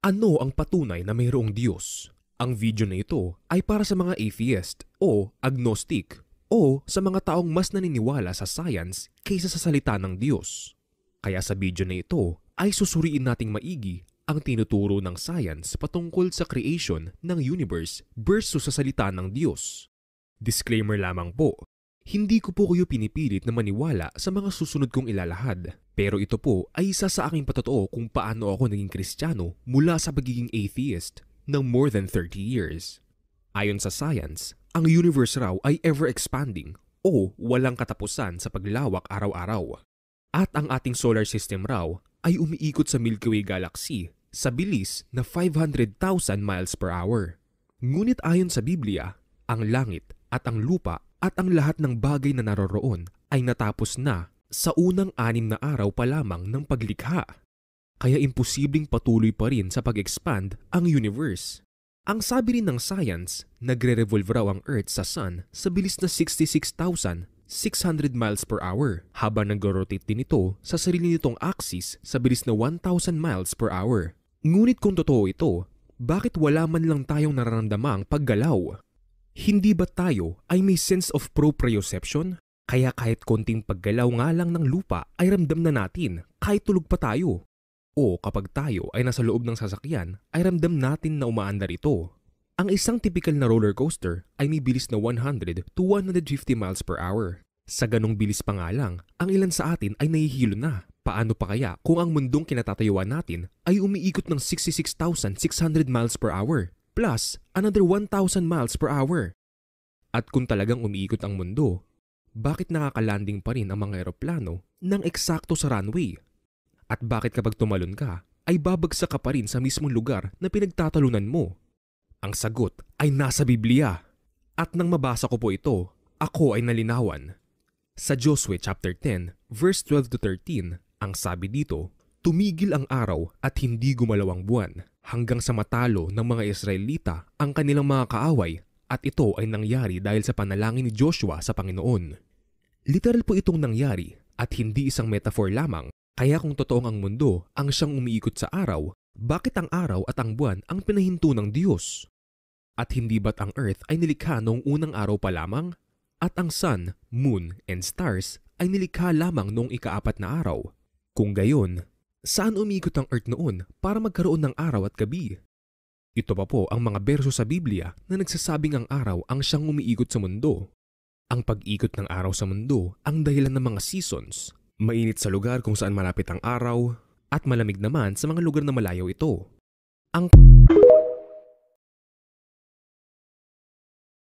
Ano ang patunay na mayroong Diyos? Ang video na ito ay para sa mga atheist o agnostic o sa mga taong mas naniniwala sa science kaysa sa salita ng Diyos. Kaya sa video na ito ay susuriin nating maigi ang tinuturo ng science patungkol sa creation ng universe versus sa salita ng Diyos. Disclaimer lamang po, hindi ko po kayo pinipilit na maniwala sa mga susunod kong ilalahad. Pero ito po ay isa sa aking patotoo kung paano ako naging kristyano mula sa pagiging atheist ng more than 30 years. Ayon sa science, ang universe raw ay ever-expanding o walang katapusan sa paglawak araw-araw. At ang ating solar system raw ay umiikot sa Milky Way galaxy sa bilis na 500,000 miles per hour. Ngunit ayon sa Biblia, ang langit at ang lupa at ang lahat ng bagay na naroroon ay natapos na sa unang anim na araw pa lamang ng paglikha. Kaya imposibleng patuloy pa rin sa pag-expand ang universe. Ang sabi rin ng science, nagre-revolve raw ang Earth sa Sun sa bilis na 66,600 miles per hour habang nag-rotate din ito sa sarili nitong axis sa bilis na 1,000 miles per hour. Ngunit kung totoo ito, bakit wala man lang tayong nararamdamang paggalaw? Hindi ba tayo ay may sense of proprioception? Kaya kahit konting paggalaw nga lang ng lupa ay ramdam na natin kahit tulog pa tayo. O kapag tayo ay nasa loob ng sasakyan ay ramdam natin na umaandar ito. Ang isang typical na roller coaster ay may bilis na 100 to 150 miles per hour. Sa ganong bilis pa nga lang, ang ilan sa atin ay nahihilo na. Paano pa kaya kung ang mundong kinatatayuan natin ay umiikot ng 66,600 miles per hour plus another 1,000 miles per hour. At kung talagang umiikot ang mundo, bakit nakakalanding pa rin ang mga eroplano ng eksakto sa runway? At bakit kapag tumalon ka, ay babagsak ka pa rin sa mismong lugar na pinagtatalunan mo? Ang sagot ay nasa Biblia. At nang mabasa ko po ito, ako ay nalinawan. Sa Josue chapter 10, verse 12 to 13, ang sabi dito, Tumigil ang araw at hindi gumalaw ang buwan hanggang sa matalo ng mga Israelita ang kanilang mga kaaway at ito ay nangyari dahil sa panalangin ni Joshua sa Panginoon. Literal po itong nangyari at hindi isang metaphor lamang kaya kung totoong ang mundo ang siyang umiikot sa araw, bakit ang araw at ang buwan ang pinahinto ng Diyos? At hindi ba't ang earth ay nilikha noong unang araw pa lamang? At ang sun, moon, and stars ay nilikha lamang noong ikaapat na araw. Kung gayon, Saan umikot ang Earth noon para magkaroon ng araw at gabi? Ito pa po ang mga berso sa Biblia na nagsasabing ang araw ang siyang umiikot sa mundo. Ang pag-ikot ng araw sa mundo ang dahilan ng mga seasons. Mainit sa lugar kung saan malapit ang araw at malamig naman sa mga lugar na malayo ito. Ang